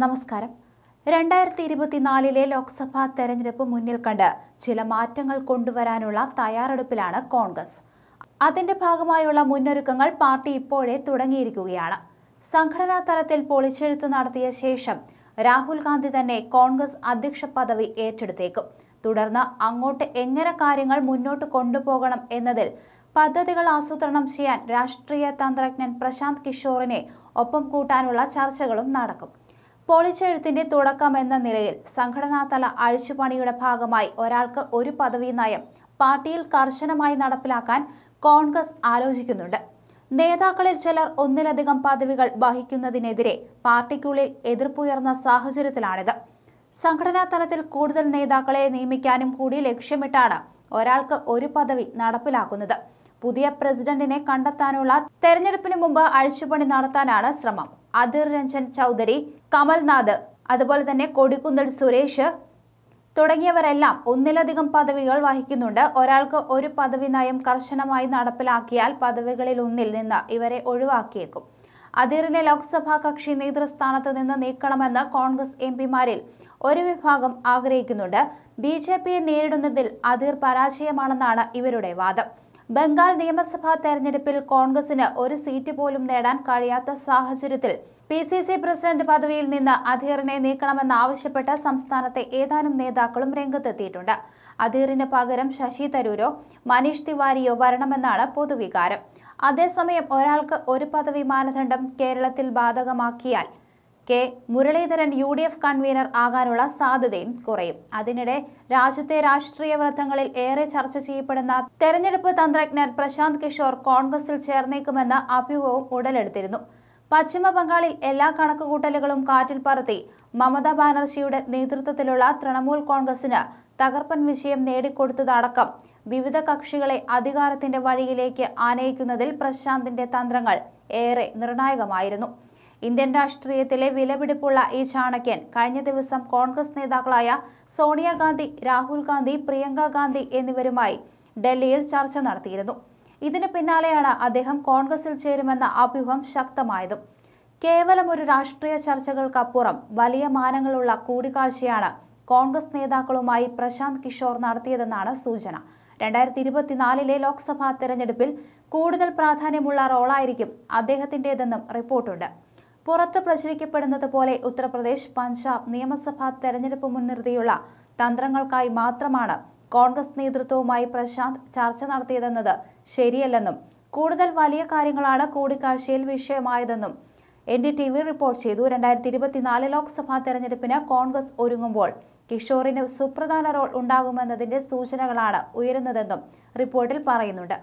നമസ്കാരം രണ്ടായിരത്തി ഇരുപത്തിനാലിലെ ലോക്സഭാ തെരഞ്ഞെടുപ്പ് മുന്നിൽ കണ്ട് ചില മാറ്റങ്ങൾ കൊണ്ടുവരാനുള്ള തയ്യാറെടുപ്പിലാണ് കോൺഗ്രസ് അതിന്റെ ഭാഗമായുള്ള മുന്നൊരുക്കങ്ങൾ പാർട്ടി ഇപ്പോഴേ തുടങ്ങിയിരിക്കുകയാണ് സംഘടനാ തലത്തിൽ പൊളിച്ചെഴുത്ത് നടത്തിയ ശേഷം രാഹുൽ ഗാന്ധി തന്നെ കോൺഗ്രസ് അധ്യക്ഷ പദവി ഏറ്റെടുത്തേക്കും തുടർന്ന് അങ്ങോട്ട് എങ്ങനെ കാര്യങ്ങൾ മുന്നോട്ട് കൊണ്ടുപോകണം എന്നതിൽ പദ്ധതികൾ ആസൂത്രണം ചെയ്യാൻ രാഷ്ട്രീയ തന്ത്രജ്ഞൻ പ്രശാന്ത് കിഷോറിനെ ഒപ്പം കൂട്ടാനുള്ള ചർച്ചകളും നടക്കും പൊളിച്ചെഴുത്തിന്റെ തുടക്കം എന്ന നിലയിൽ സംഘടനാതല അഴിച്ചുപണിയുടെ ഭാഗമായി ഒരാൾക്ക് ഒരു പദവി നയം പാർട്ടിയിൽ കർശനമായി നടപ്പിലാക്കാൻ കോൺഗ്രസ് ആലോചിക്കുന്നുണ്ട് നേതാക്കളിൽ ചിലർ ഒന്നിലധികം പദവികൾ വഹിക്കുന്നതിനെതിരെ പാർട്ടിക്കുള്ളിൽ എതിർപ്പുയർന്ന സാഹചര്യത്തിലാണിത് സംഘടനാ തലത്തിൽ കൂടുതൽ നേതാക്കളെ നിയമിക്കാനും കൂടി ലക്ഷ്യമിട്ടാണ് ഒരാൾക്ക് ഒരു പദവി നടപ്പിലാക്കുന്നത് പുതിയ പ്രസിഡന്റിനെ കണ്ടെത്താനുള്ള തെരഞ്ഞെടുപ്പിന് മുമ്പ് അഴിച്ചുപണി നടത്താനാണ് ശ്രമം അധിർ രഞ്ജൻ ചൗധരി കമൽനാഥ് അതുപോലെ തന്നെ കൊടിക്കുന്തൽ സുരേഷ് തുടങ്ങിയവരെല്ലാം ഒന്നിലധികം പദവികൾ വഹിക്കുന്നുണ്ട് ഒരാൾക്ക് ഒരു പദവി നയം കർശനമായി നടപ്പിലാക്കിയാൽ പദവികളിൽ ഒന്നിൽ നിന്ന് ഇവരെ ഒഴിവാക്കിയേക്കും അദീറിനെ ലോക്സഭാ കക്ഷി നേതൃസ്ഥാനത്ത് നിന്ന് നീക്കണമെന്ന് കോൺഗ്രസ് എം പിമാരിൽ ഒരു വിഭാഗം ആഗ്രഹിക്കുന്നുണ്ട് ബി ജെ പിയെ നേരിടുന്നതിൽ അതിർ പരാജയമാണെന്നാണ് ഇവരുടെ വാദം ബംഗാൾ നിയമസഭാ തെരഞ്ഞെടുപ്പിൽ കോൺഗ്രസിന് ഒരു സീറ്റ് പോലും നേടാൻ കഴിയാത്ത സാഹചര്യത്തിൽ പി സി സി പ്രസിഡന്റ് പദവിയിൽ നിന്ന് അധീറിനെ നീക്കണമെന്നാവശ്യപ്പെട്ട് സംസ്ഥാനത്തെ ഏതാനും നേതാക്കളും രംഗത്തെത്തിയിട്ടുണ്ട് അധീറിന് പകരം ശശി തരൂരോ മനീഷ് തിവാരിയോ വരണമെന്നാണ് പൊതുവികാരം അതേസമയം ഒരാൾക്ക് ഒരു പദവി മാനദണ്ഡം കേരളത്തിൽ ബാധകമാക്കിയാൽ K Muraleedharan U D F convener ആകാനുള്ള സാധ്യതയും കുറയും അതിനിടെ രാജ്യത്തെ രാഷ്ട്രീയ വൃത്തങ്ങളിൽ ഏറെ ചർച്ച ചെയ്യപ്പെടുന്ന തെരഞ്ഞെടുപ്പ് തന്ത്രജ്ഞൻ പ്രശാന്ത് കിഷോർ കോൺഗ്രസിൽ ചേർന്നേക്കുമെന്ന അഭ്യൂഹവും ഉടലെടുത്തിരുന്നു പശ്ചിമ ബംഗാളിൽ എല്ലാ കണക്കുകൂട്ടലുകളും കാറ്റിൽ പറത്തി മമതാ ബാനർജിയുടെ നേതൃത്വത്തിലുള്ള തൃണമൂൽ കോൺഗ്രസിന് തകർപ്പൻ വിജയം നേടിക്കൊടുത്തതടക്കം വിവിധ കക്ഷികളെ അധികാരത്തിന്റെ വഴിയിലേക്ക് ആനയിക്കുന്നതിൽ പ്രശാന്തിന്റെ തന്ത്രങ്ങൾ ഏറെ നിർണായകമായിരുന്നു ഇന്ത്യൻ രാഷ്ട്രീയത്തിലെ വിലപിടിപ്പുള്ള ഈ ചാണക്യൻ കഴിഞ്ഞ ദിവസം കോൺഗ്രസ് നേതാക്കളായ സോണിയാഗാന്ധി രാഹുൽ ഗാന്ധി പ്രിയങ്ക ഗാന്ധി എന്നിവരുമായി ഡൽഹിയിൽ ചർച്ച നടത്തിയിരുന്നു ഇതിന് പിന്നാലെയാണ് അദ്ദേഹം കോൺഗ്രസിൽ ചേരുമെന്ന അഭ്യൂഹം ശക്തമായതും കേവലം ഒരു രാഷ്ട്രീയ ചർച്ചകൾക്കപ്പുറം വലിയ മാനങ്ങളുള്ള കൂടിക്കാഴ്ചയാണ് കോൺഗ്രസ് നേതാക്കളുമായി പ്രശാന്ത് കിഷോർ നടത്തിയതെന്നാണ് സൂചന രണ്ടായിരത്തി ഇരുപത്തിനാലിലെ ലോക്സഭാ തെരഞ്ഞെടുപ്പിൽ കൂടുതൽ പ്രാധാന്യമുള്ള റോളായിരിക്കും അദ്ദേഹത്തിൻ്റെതെന്നും റിപ്പോർട്ടുണ്ട് പുറത്ത് പ്രചരിക്കപ്പെടുന്നത് പോലെ ഉത്തർപ്രദേശ് പഞ്ചാബ് നിയമസഭാ തെരഞ്ഞെടുപ്പ് മുൻനിർത്തിയുള്ള തന്ത്രങ്ങൾക്കായി മാത്രമാണ് കോൺഗ്രസ് നേതൃത്വവുമായി പ്രശാന്ത് ചർച്ച നടത്തിയതെന്നത് ശരിയല്ലെന്നും കൂടുതൽ വലിയ കാര്യങ്ങളാണ് കൂടിക്കാഴ്ചയിൽ വിഷയമായതെന്നും N D T V report ചെയ്തു രണ്ടായിരത്തി ഇരുപത്തിനാല് ലോക്സഭാ തെരഞ്ഞെടുപ്പിന് കോൺഗ്രസ് ഒരുങ്ങുമ്പോൾ കിഷോറിന് സുപ്രധാന റോൾ ഉണ്ടാകുമെന്നതിന്റെ സൂചനകളാണ് ഉയരുന്നതെന്നും റിപ്പോർട്ടിൽ പറയുന്നുണ്ട്